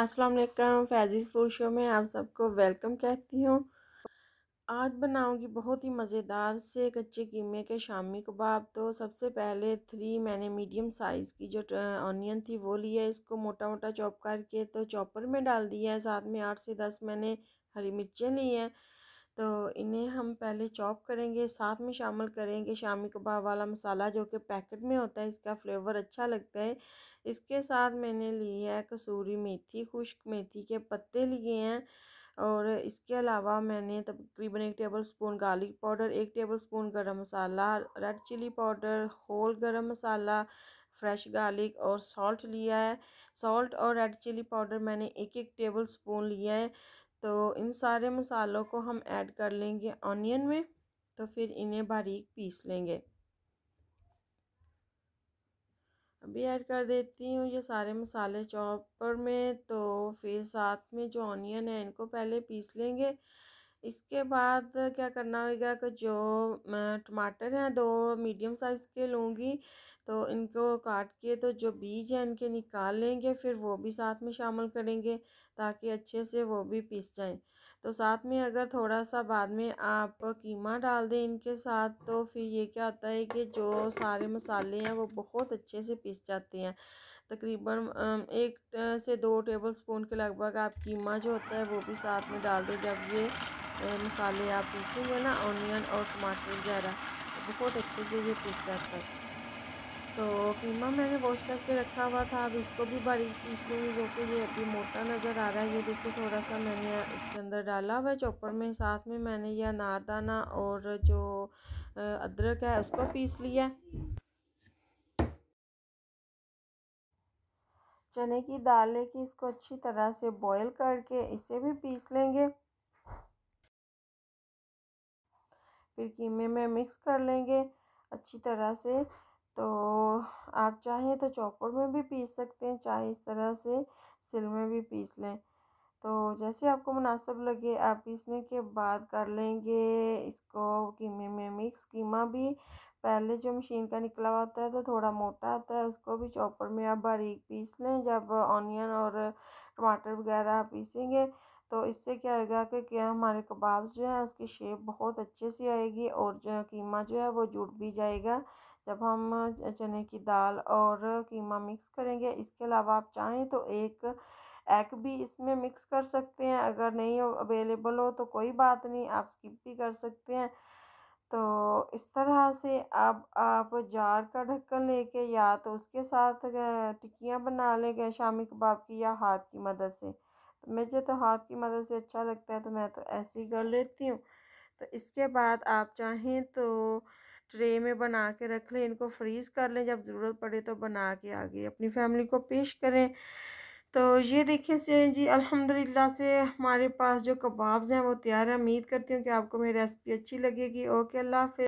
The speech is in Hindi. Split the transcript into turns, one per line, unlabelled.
अस्सलाम वालेकुम फैजीज़ फूड शो में आप सबको वेलकम कहती हूँ आज बनाऊंगी बहुत ही मज़ेदार से कच्चे कीमे के शामी कबाब तो सबसे पहले थ्री मैंने मीडियम साइज़ की जो ऑनियन थी वो ली है इसको मोटा मोटा चॉप करके तो चॉपर में डाल दिया है साथ में आठ से दस मैंने हरी मिर्चें ली हैं तो इन्हें हम पहले चॉप करेंगे साथ में शामिल करेंगे शामी कबाब वाला मसाला जो कि पैकेट में होता है इसका फ्लेवर अच्छा लगता है इसके साथ मैंने ली है कसूरी मेथी खुश्क मेथी के पत्ते लिए हैं और इसके अलावा मैंने तकरीबन एक टेबल स्पून गार्लिक पाउडर एक table spoon garam masala red chili powder whole garam masala fresh garlic और सॉल्ट लिया है सॉल्ट और रेड चिली पाउडर मैंने एक एक टेबल स्पून लिया है तो इन सारे मसालों को हम ऐड कर लेंगे ऑनियन में तो फिर इन्हें बारीक पीस लेंगे अभी ऐड कर देती हूँ ये सारे मसाले चॉपर में तो फिर साथ में जो ऑनियन है इनको पहले पीस लेंगे इसके बाद क्या करना होगा कि जो टमाटर हैं दो मीडियम साइज़ के लूँगी तो इनको काट के तो जो बीज हैं इनके निकाल लेंगे फिर वो भी साथ में शामिल करेंगे ताकि अच्छे से वो भी पीस जाएं तो साथ में अगर थोड़ा सा बाद में आप कीमा डाल दें इनके साथ तो फिर ये क्या होता है कि जो सारे मसाले हैं वो बहुत अच्छे से पीस जाते हैं तकरीबन एक से दो टेबल स्पून के लगभग आप कीमा जो होता है वो भी साथ में डाल दें जब ये मसाले आप पीसेंगे ना ऑनियन और टमाटर वगैरह तो बहुत अच्छे से ये पीस जाता है तो कीमा मैंने वॉश करके रखा हुआ था अब इसको भी बारीक पीस लूँगी जो कि ये अभी मोटा नज़र आ रहा है ये देखिए थोड़ा सा मैंने इसके अंदर डाला हुआ है चॉपर में साथ में मैंने ये अनारदाना और जो अदरक है उसको पीस लिया चने की दाल लेके इसको अच्छी तरह से बॉईल करके इसे भी पीस लेंगे फिर कीमे में मिक्स कर लेंगे अच्छी तरह से तो आप चाहें तो चॉपर में भी पीस सकते हैं चाहे इस तरह से सिल में भी पीस लें तो जैसे आपको मुनासिब लगे आप पीसने के बाद कर लेंगे इसको कीमे में मिक्स कीमा भी पहले जो मशीन का निकला हुआ होता है तो थोड़ा मोटा आता है उसको भी चॉपर में आप बारीक पीस लें जब ऑनियन और टमाटर वगैरह आप पीसेंगे तो इससे क्या होगा कि क्या हमारे कबाब जो है उसकी शेप बहुत अच्छे से आएगी और जो है कीमा जो है वो जुड़ भी जाएगा जब हम चने की दाल और कीमा मिक्स करेंगे इसके अलावा आप चाहें तो एक एग भी इसमें मिक्स कर सकते हैं अगर नहीं अवेलेबल हो तो कोई बात नहीं आप स्किप भी कर सकते हैं तो इस तरह से अब आप जार का ढक्कन लेके या तो उसके साथ टिक्कियाँ बना लेंगे शामी कबाब की या हाथ की मदद से मुझे तो हाथ की मदद से अच्छा लगता है तो मैं तो ऐसे ही कर लेती हूँ तो इसके बाद आप चाहें तो ट्रे में बना के रख लें इनको फ्रीज़ कर लें जब ज़रूरत पड़े तो बना के आगे अपनी फैमिली को पेश करें तो ये देखिए से जी अल्हम्दुलिल्लाह से हमारे पास जो कबाब्स हैं वो तैयार हैं उम्मीद करती हूँ कि आपको मेरी रेसिपी अच्छी लगेगी ओके अल्लाह हाफि